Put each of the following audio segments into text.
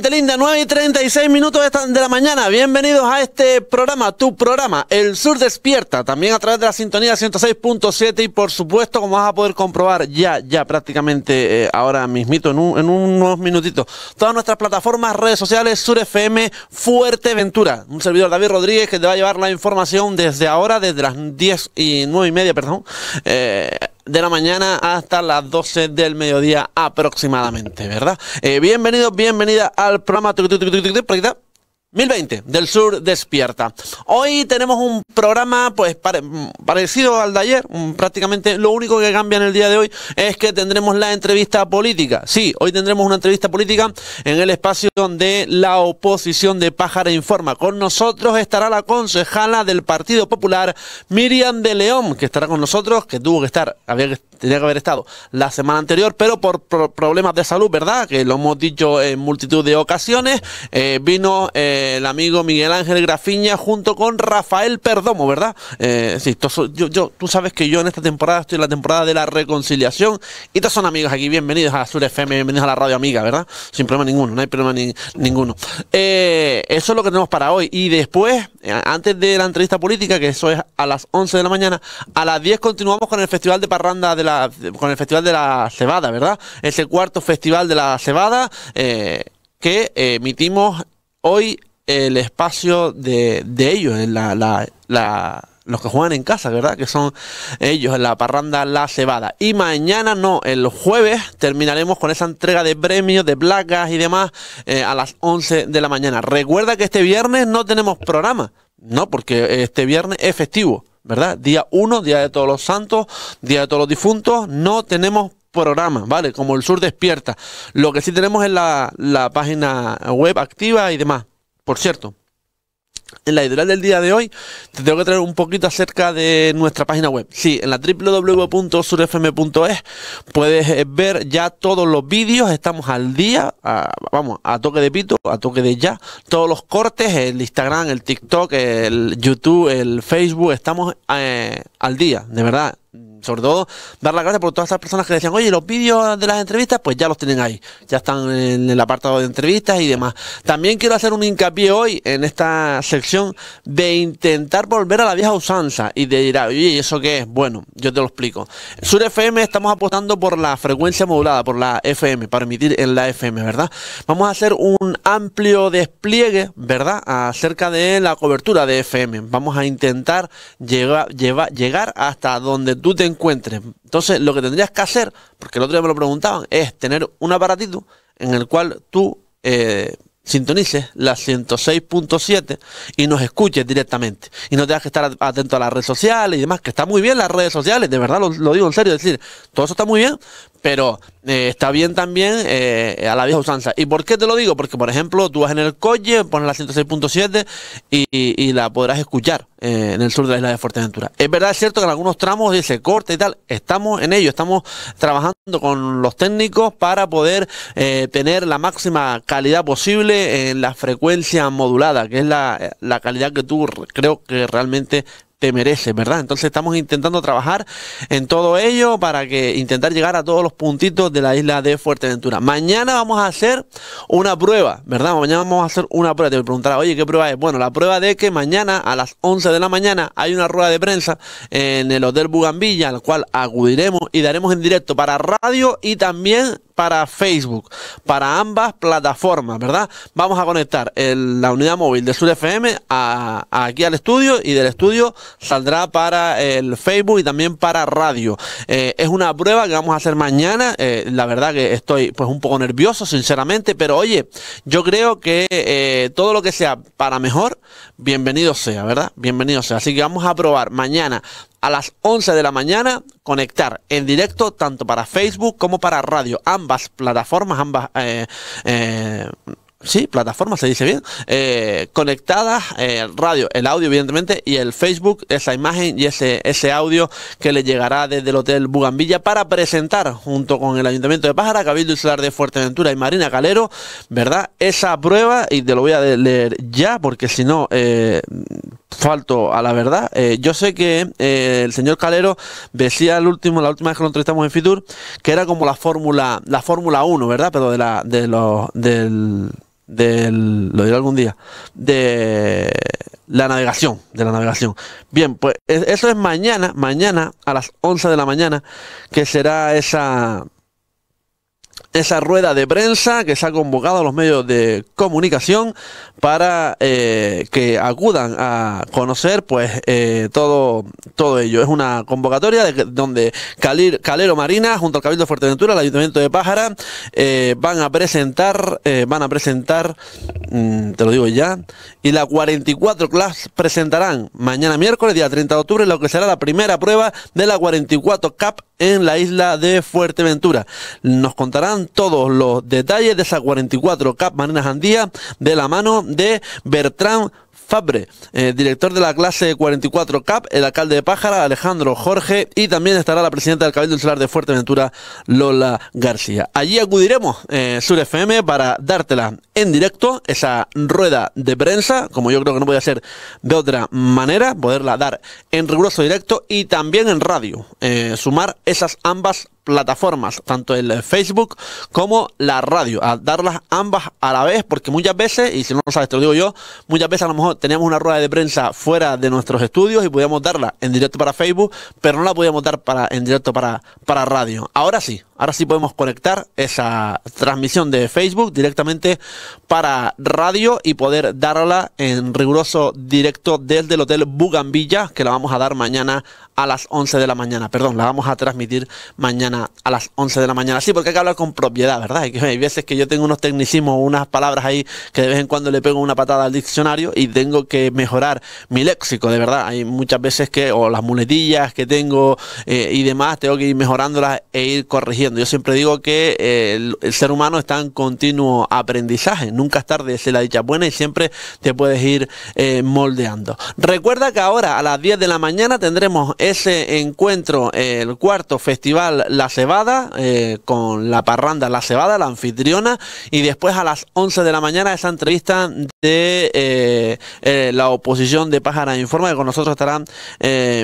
linda, 9 y 36 minutos de la mañana. Bienvenidos a este programa, tu programa, El Sur Despierta, también a través de la sintonía 106.7 y por supuesto, como vas a poder comprobar ya, ya prácticamente eh, ahora mismito, en, en, unos minutitos, todas nuestras plataformas, redes sociales, Sur FM, Fuerteventura. Un servidor David Rodríguez que te va a llevar la información desde ahora, desde las 10 y 9 y media, perdón, eh, de la mañana hasta las 12 del mediodía aproximadamente, ¿verdad? bienvenidos, bienvenidas al programa. 1020 del Sur despierta. Hoy tenemos un programa pues parecido al de ayer, prácticamente lo único que cambia en el día de hoy es que tendremos la entrevista política. Sí, hoy tendremos una entrevista política en el espacio donde la oposición de Pájara informa. Con nosotros estará la concejala del Partido Popular Miriam de León, que estará con nosotros, que tuvo que estar, había que tenía que haber estado la semana anterior, pero por problemas de salud, ¿verdad? Que lo hemos dicho en multitud de ocasiones, eh, vino eh, el amigo Miguel Ángel Grafiña junto con Rafael Perdomo, ¿verdad? Eh, sí, yo, yo, tú sabes que yo en esta temporada estoy en la temporada de la reconciliación y todos son amigos aquí, bienvenidos a Sur FM, bienvenidos a la radio amiga, ¿verdad? Sin problema ninguno, no hay problema ninguno. Eh, eso es lo que tenemos para hoy y después, eh, antes de la entrevista política, que eso es a las 11 de la mañana, a las 10 continuamos con el Festival de Parranda, de la, con el Festival de la Cebada, ¿verdad? Es el cuarto Festival de la Cebada que emitimos hoy el espacio de, de ellos, la, los que juegan en casa, ¿verdad? Que son ellos, la parranda La Cebada. Y mañana, no, el jueves terminaremos con esa entrega de premios, de placas y demás eh, a las 11 de la mañana. Recuerda que este viernes no tenemos programa, ¿no? Porque este viernes es festivo. ¿Verdad? Día 1, Día de Todos los Santos, Día de Todos los Difuntos, no tenemos programa, ¿vale? Como el sur despierta. Lo que sí tenemos es la, la página web activa y demás. Por cierto, en la editorial del día de hoy te tengo que traer un poquito acerca de nuestra página web. Sí, en la www.surfm.es puedes eh, ver ya todos los vídeos, estamos al día, vamos, a toque de pito, a toque de ya, todos los cortes, el Instagram, el TikTok, el YouTube, el Facebook, estamos eh, al día, de verdad sobre todo dar las gracias por todas esas personas que decían, oye, los vídeos de las entrevistas, pues ya los tienen ahí, ya están en el apartado de entrevistas y demás. También quiero hacer un hincapié hoy en esta sección de intentar volver a la vieja usanza y de a, oye, eso qué es? Bueno, yo te lo explico. Sur FM estamos apostando por la frecuencia modulada, por la FM, para emitir en la FM, ¿verdad? Vamos a hacer un amplio despliegue, ¿verdad?, acerca de la cobertura de FM. Vamos a intentar llegar, llegar hasta donde tú te encuentres. Entonces, lo que tendrías que hacer, porque el otro día me lo preguntaban, es tener un aparatito en el cual tú eh, sintonices la 106.7 y nos escuches directamente. Y no tengas que estar atento a las redes sociales y demás, que está muy bien las redes sociales, de verdad lo, lo digo en serio, es decir, todo eso está muy bien, pero eh, está bien también eh, a la vieja usanza. ¿Y por qué te lo digo? Porque, por ejemplo, tú vas en el coche, pones la 106.7 y, y, la podrás escuchar eh, en el sur de la isla de Fuerteventura. Es verdad, es cierto que en algunos tramos dice corte y tal. Estamos en ello, estamos trabajando con los técnicos para poder eh, tener la máxima calidad posible en la frecuencia modulada, que es la, la calidad que tú creo que realmente te merece, ¿verdad? Entonces estamos intentando trabajar en todo ello para que intentar llegar a todos los puntitos de la isla de Fuerteventura. Mañana vamos a hacer una prueba, ¿verdad? Mañana vamos a hacer una prueba. Te voy oye, ¿qué prueba es? Bueno, la prueba de que mañana a las 11 de la mañana hay una rueda de prensa en el Hotel Bugambilla, al cual acudiremos y daremos en directo para radio y también para Facebook, para ambas plataformas, ¿verdad? Vamos a conectar la unidad móvil de Sur FM aquí al estudio y del estudio saldrá para el Facebook y también para radio. Eh, es una prueba que vamos a hacer mañana. Eh, la verdad que estoy pues un poco nervioso, sinceramente, pero oye, yo creo que eh, todo lo que sea para mejor, bienvenido sea, ¿verdad? Bienvenido sea. Así que vamos a probar mañana a las 11 de la mañana conectar en directo tanto para Facebook como para radio. Ambas plataformas, ambas... Eh, eh, sí, plataformas se dice bien, eh, conectadas, radio, el audio evidentemente y el Facebook, esa imagen y ese, ese audio que le llegará desde el Hotel Bugambilla para presentar junto con el Ayuntamiento de Pájara, Cabildo Insular de Fuerteventura y Marina Calero, ¿verdad? Esa prueba, y te lo voy a leer ya porque si no falto a la verdad. Eh, yo sé que eh, el señor Calero decía el último, la última vez que nos entrevistamos en Fitur, que era como la fórmula, la Fórmula 1, ¿verdad? Pero de la, de los, del, lo diré algún día, de la navegación, de la navegación. Bien, pues e, eso es mañana, mañana a las 11 de la mañana, que será esa, esa rueda de prensa que se ha convocado a los medios de comunicación para eh, que acudan a conocer pues eh, todo, todo ello. Es una convocatoria donde Calero Marina junto al Cabildo Fuerteventura, el Ayuntamiento de Pájara, eh, van a presentar, van a presentar, mm, te lo digo ya, y la 44 Class presentarán mañana miércoles, día 30 de octubre, lo que será la primera prueba de la 44 CAP en la isla de Fuerteventura. Nos contarán todos los detalles de esa 44 Cap Marina Andía de la mano de Bertrand Fabre, eh, director de la clase 44 CAP, el alcalde de Pájara, Alejandro Jorge, y también estará la presidenta del Cabildo Insular de Fuerteventura, Lola García. Allí acudiremos, eh, Sur FM, para dártela en directo esa rueda de prensa, como yo creo que no podía ser de otra manera, poderla dar en riguroso directo y también en radio. Eh, sumar esas ambas plataformas, tanto el Facebook como la radio, a darlas ambas a la vez, porque muchas veces, y si no lo sabes, te lo digo yo, muchas veces a lo mejor teníamos una rueda de prensa fuera de nuestros estudios y podíamos darla en directo para Facebook, pero no la podíamos dar para, en directo para, para radio. Ahora sí, Ahora sí podemos conectar esa transmisión de Facebook directamente para radio y poder darla en riguroso directo desde el Hotel Bugambilla, que la vamos a dar mañana a las 11 de la mañana. Perdón, la vamos a transmitir mañana a las 11 de la mañana. Sí, porque hay que hablar con propiedad, ¿verdad? Hay, veces que yo tengo unos tecnicismos, unas palabras ahí que de vez en cuando le pego una patada al diccionario y tengo que mejorar mi léxico, de verdad. Hay muchas veces que, o las muletillas que tengo eh, y demás, tengo que ir mejorándolas e ir corrigiendo yo siempre digo que eh, el, ser humano está en continuo aprendizaje, nunca es tarde, es la dicha buena y siempre te puedes ir eh, moldeando. Recuerda que ahora a las 10 de la mañana tendremos ese encuentro, eh, el cuarto festival La Cebada, con la parranda La Cebada, la anfitriona, y después a las 11 de la mañana esa entrevista de la oposición de Pájara Informa, que con nosotros estarán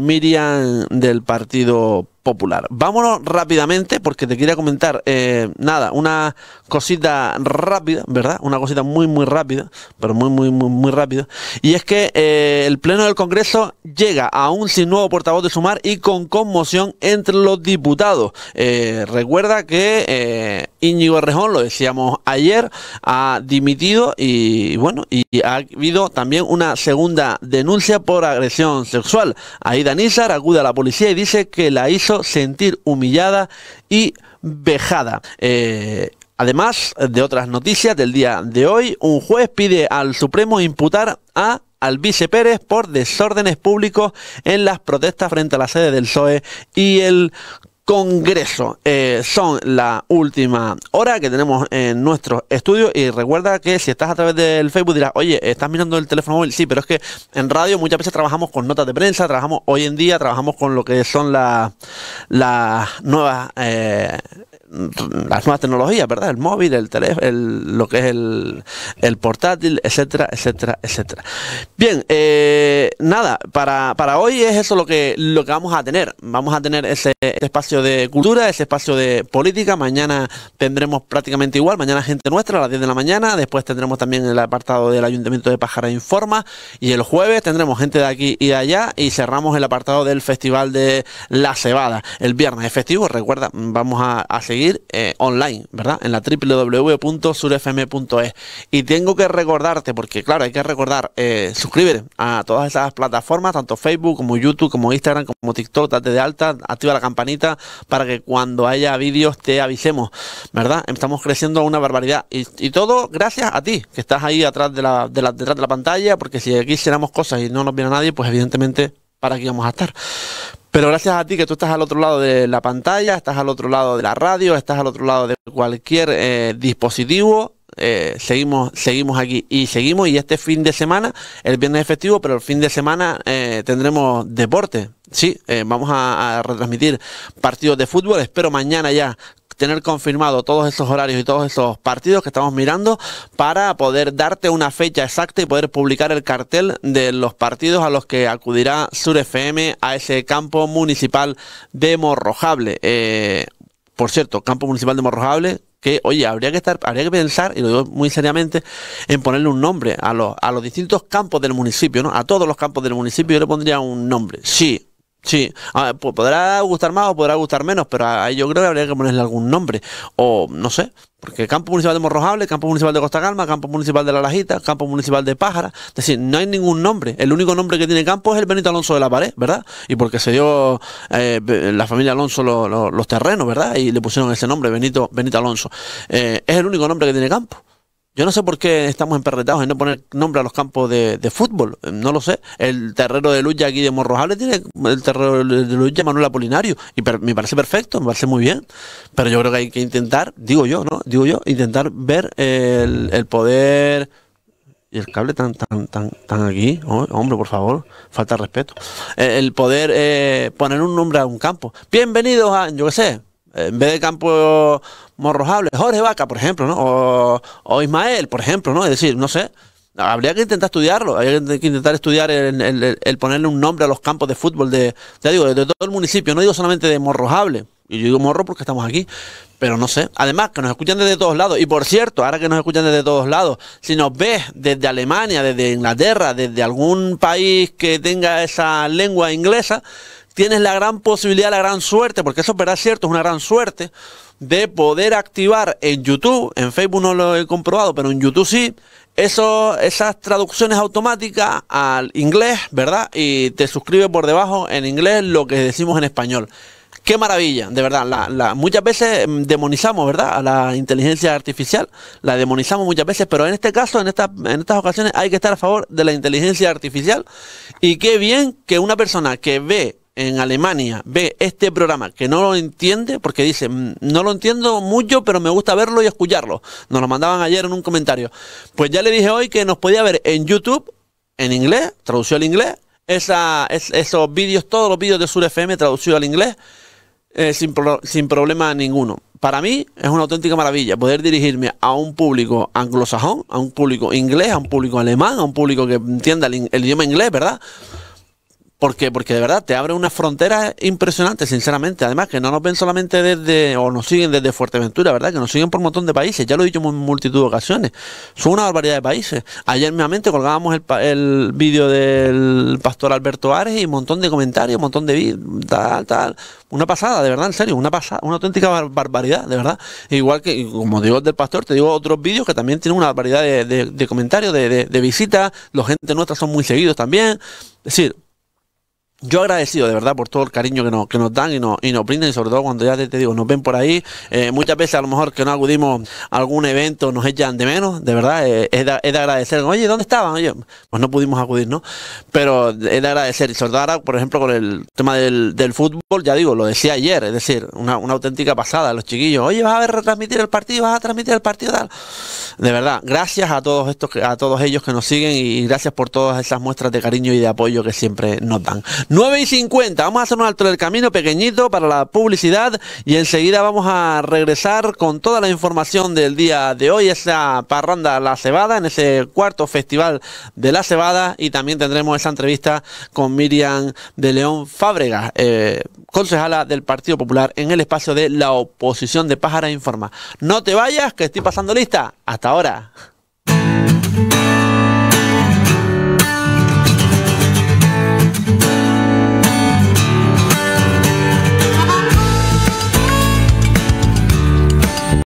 Miriam del Partido popular. Vámonos rápidamente porque te quería comentar, eh, nada, una cosita rápida, ¿verdad? Una cosita muy, muy rápida, pero muy, muy, muy, muy rápida. Y es que eh, el Pleno del Congreso llega aún sin nuevo portavoz de Sumar y con conmoción entre los diputados. Eh, recuerda que Íñigo Rejón, lo decíamos ayer, ha dimitido y bueno, y ha habido también una segunda denuncia por agresión sexual. Ahí Nizar acude a la policía y dice que la hizo sentir humillada y vejada. Eh, además de otras noticias del día de hoy, un juez pide al Supremo imputar a al Pérez por desórdenes públicos en las protestas frente a la sede del PSOE y el Congreso. Eh, son la última hora que tenemos en nuestro estudio y recuerda que si estás a través del Facebook dirás, oye, estás mirando el teléfono móvil, sí, pero es que en radio muchas veces trabajamos con notas de prensa, trabajamos hoy en día, trabajamos con lo que son las la nuevas... Eh, Mm, las nuevas tecnologías, ¿verdad? El móvil, el teléfono, lo que es el, portátil, etcétera, etcétera, etcétera. Bien, eh, nada, para, para, hoy es eso lo que, lo que vamos a tener. Vamos a tener ese, espacio de cultura, ese espacio de política. Mañana tendremos prácticamente igual, mañana gente nuestra a las 10 de la mañana. Después tendremos también el apartado del Ayuntamiento de Pájara Informa. Y el jueves tendremos gente de aquí y de allá. Y cerramos el apartado del Festival de la Cebada. El viernes es festivo, recuerda, vamos a seguir eh, online, ¿verdad? En la www.surfm.es. Y tengo que recordarte, porque claro, hay que recordar, eh, suscribir a todas esas plataformas, tanto Facebook como YouTube, como Instagram, como TikTok, date de alta, activa la campanita para que cuando haya vídeos te avisemos, ¿verdad? Estamos creciendo a una barbaridad. Y, todo gracias a ti, que estás ahí atrás de la, detrás de la pantalla, porque si aquí hiciéramos cosas y no nos viera nadie, pues evidentemente para que vamos a estar. Pero gracias a ti que tú estás al otro lado de la pantalla, estás al otro lado de la radio, estás al otro lado de cualquier eh, dispositivo, eh, seguimos, seguimos aquí y seguimos. Y este fin de semana, el viernes efectivo, pero el fin de semana eh, tendremos deporte. Sí, vamos a retransmitir partidos de fútbol. Espero mañana ya tener confirmado todos esos horarios y todos esos partidos que estamos mirando para poder darte una fecha exacta y poder publicar el cartel de los partidos a los que acudirá Sur FM a ese campo municipal de Morrojable. Eh, por cierto, campo municipal de Morrojable, que, oye, habría que estar, habría que pensar, y lo digo muy seriamente, en ponerle un nombre a los, a los distintos campos del municipio, ¿no? A todos los campos del municipio yo le pondría un nombre. Sí, Sí, ah, podrá gustar más o podrá gustar menos, pero a, yo creo que habría que ponerle algún nombre. O no sé, porque Campo Municipal de Morrojable, Campo Municipal de Costa Calma, Campo Municipal de La Lajita, Campo Municipal de Pájara. Es decir, no hay ningún nombre. El único nombre que tiene Campo es el Benito Alonso de la Pared, ¿verdad? Y porque se dio eh, la familia Alonso los terrenos, ¿verdad? Y le pusieron ese nombre, Benito, Benito Alonso. Eh, es el único nombre que tiene Campo. Yo no sé por qué estamos emperretados en no poner nombre a los campos de, fútbol, no lo sé. El terrero de lucha aquí de Morrojales tiene el terrero de lucha Manuel Apolinario y me parece perfecto, me parece muy bien. Pero yo creo que hay que intentar, digo yo, ¿no? Digo yo, intentar ver el, poder y el cable tan tan tan tan aquí oh, hombre por favor falta respeto el poder eh, poner un nombre a un campo bienvenidos a yo qué sé en vez de campo Morrojable, Jorge Vaca, por ejemplo, ¿no? O, Ismael, por ejemplo, ¿no? Es decir, no sé. Habría que intentar estudiarlo, habría que intentar estudiar el, ponerle un nombre a los campos de fútbol de, ya digo, de todo el municipio, no digo solamente de Morrojable, y yo digo morro porque estamos aquí, pero no sé. Además, que nos escuchan desde todos lados. Y por cierto, ahora que nos escuchan desde todos lados, si nos ves desde Alemania, desde Inglaterra, desde algún país que tenga esa lengua inglesa, tienes la gran posibilidad, la gran suerte, porque eso es cierto, es una gran suerte de poder activar en YouTube, en Facebook no lo he comprobado, pero en YouTube sí, eso, esas traducciones automáticas al inglés, ¿verdad? Y te suscribe por debajo en inglés lo que decimos en español. Qué maravilla, de verdad. muchas veces mm, demonizamos, ¿verdad? A la inteligencia artificial. La demonizamos muchas veces, pero en este caso, en, en estas ocasiones, hay que estar a favor de la inteligencia artificial. Y qué bien que una persona que ve en Alemania ve este programa que no lo entiende, porque dice, mm, no lo entiendo mucho, pero me gusta verlo y escucharlo. Nos lo mandaban ayer en un comentario. Pues ya le dije hoy que nos podía ver en YouTube, en inglés, traducido al inglés, esa, es, esos vídeos, todos los vídeos de Sur FM traducidos al inglés, eh, sin, sin problema ninguno. Para mí es una auténtica maravilla poder dirigirme a un público anglosajón, a un público inglés, a un público alemán, a un público que entienda el idioma inglés, ¿verdad? Porque, porque de verdad te abre una frontera impresionante, sinceramente. Además, que no nos ven solamente desde, o nos siguen desde Fuerteventura, ¿verdad? Que nos siguen por un montón de países. Ya lo he dicho en multitud de ocasiones. Son una barbaridad de países. Ayer mismamente colgábamos el, el vídeo del pastor Alberto Ares y un montón de comentarios, un montón de tal, tal. Una pasada, de verdad, en serio. Una pasada, una auténtica barbaridad, de verdad. Igual que, como digo del pastor, te digo otros vídeos que también tienen una barbaridad de, comentarios, de, visitas. Los gente nuestra son muy seguidos también. Es decir, yo agradecido de verdad por todo el cariño que nos, que nos dan y nos, y nos brindan, sobre todo cuando ya te, digo, nos ven por ahí. Eh, muchas veces a lo mejor que no acudimos a algún evento nos echan de menos, de verdad, eh, es, de, agradecer. Oye, ¿dónde estaban? Oye, pues no pudimos acudir, ¿no? Pero es de agradecer. Y sobre todo por ejemplo, con el tema del, fútbol, ya digo, lo decía ayer, es decir, una, auténtica pasada. Los chiquillos, oye, vas a ver retransmitir el partido, vas a transmitir el partido, tal. De verdad, gracias a todos estos, a todos ellos que nos siguen y gracias por todas esas muestras de cariño y de apoyo que siempre nos dan. 9 y 50. Vamos a hacer un alto del camino pequeñito para la publicidad y enseguida vamos a regresar con toda la información del día de hoy. Esa parranda La Cebada en ese cuarto festival de La Cebada y también tendremos esa entrevista con Miriam de León Fábrega, eh, concejala del Partido Popular en el espacio de la oposición de Pájara Informa. No te vayas, que estoy pasando lista. Hasta ahora.